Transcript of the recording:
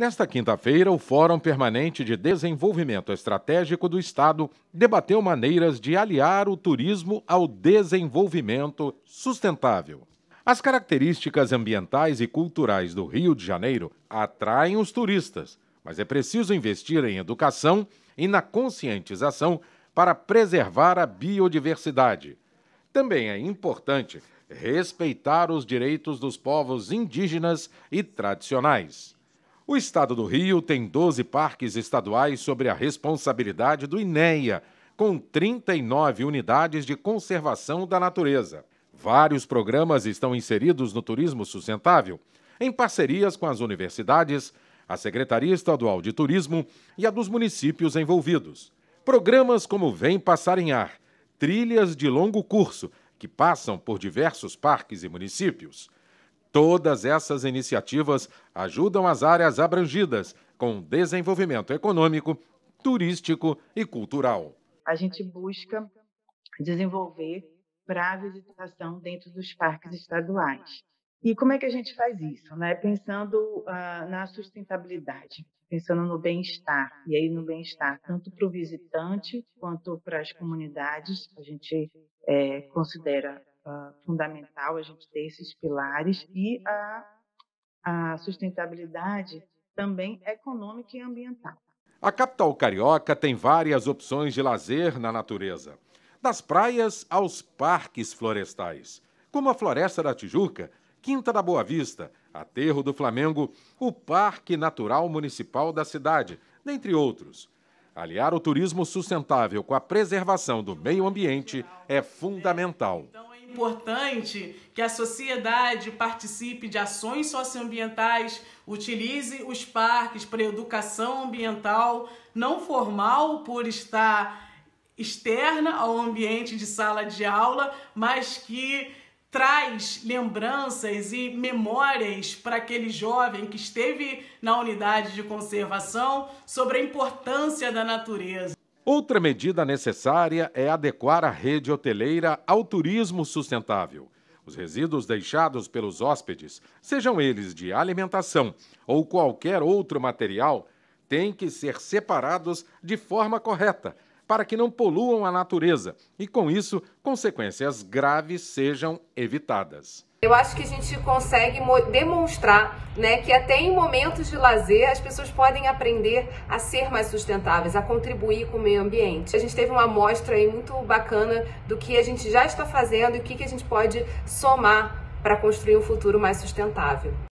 Nesta quinta-feira, o Fórum Permanente de Desenvolvimento Estratégico do Estado debateu maneiras de aliar o turismo ao desenvolvimento sustentável. As características ambientais e culturais do Rio de Janeiro atraem os turistas, mas é preciso investir em educação e na conscientização para preservar a biodiversidade. Também é importante respeitar os direitos dos povos indígenas e tradicionais. O estado do Rio tem 12 parques estaduais sobre a responsabilidade do INEA, com 39 unidades de conservação da natureza. Vários programas estão inseridos no turismo sustentável, em parcerias com as universidades, a Secretaria Estadual de Turismo e a dos municípios envolvidos. Programas como Vem Passar em Ar, trilhas de longo curso, que passam por diversos parques e municípios Todas essas iniciativas ajudam as áreas abrangidas com desenvolvimento econômico, turístico e cultural. A gente busca desenvolver para a visitação dentro dos parques estaduais. E como é que a gente faz isso? Né? Pensando uh, na sustentabilidade, pensando no bem-estar, e aí no bem-estar tanto para o visitante quanto para as comunidades, a gente é, considera ah, fundamental a gente ter esses pilares e a, a sustentabilidade também econômica e ambiental. A capital carioca tem várias opções de lazer na natureza, das praias aos parques florestais, como a Floresta da Tijuca, Quinta da Boa Vista, Aterro do Flamengo, o Parque Natural Municipal da cidade, dentre outros. Aliar o turismo sustentável com a preservação do meio ambiente é fundamental importante que a sociedade participe de ações socioambientais, utilize os parques para educação ambiental, não formal por estar externa ao ambiente de sala de aula, mas que traz lembranças e memórias para aquele jovem que esteve na unidade de conservação sobre a importância da natureza. Outra medida necessária é adequar a rede hoteleira ao turismo sustentável. Os resíduos deixados pelos hóspedes, sejam eles de alimentação ou qualquer outro material, têm que ser separados de forma correta para que não poluam a natureza e, com isso, consequências graves sejam evitadas. Eu acho que a gente consegue demonstrar né, que até em momentos de lazer as pessoas podem aprender a ser mais sustentáveis, a contribuir com o meio ambiente. A gente teve uma amostra aí muito bacana do que a gente já está fazendo e o que, que a gente pode somar para construir um futuro mais sustentável.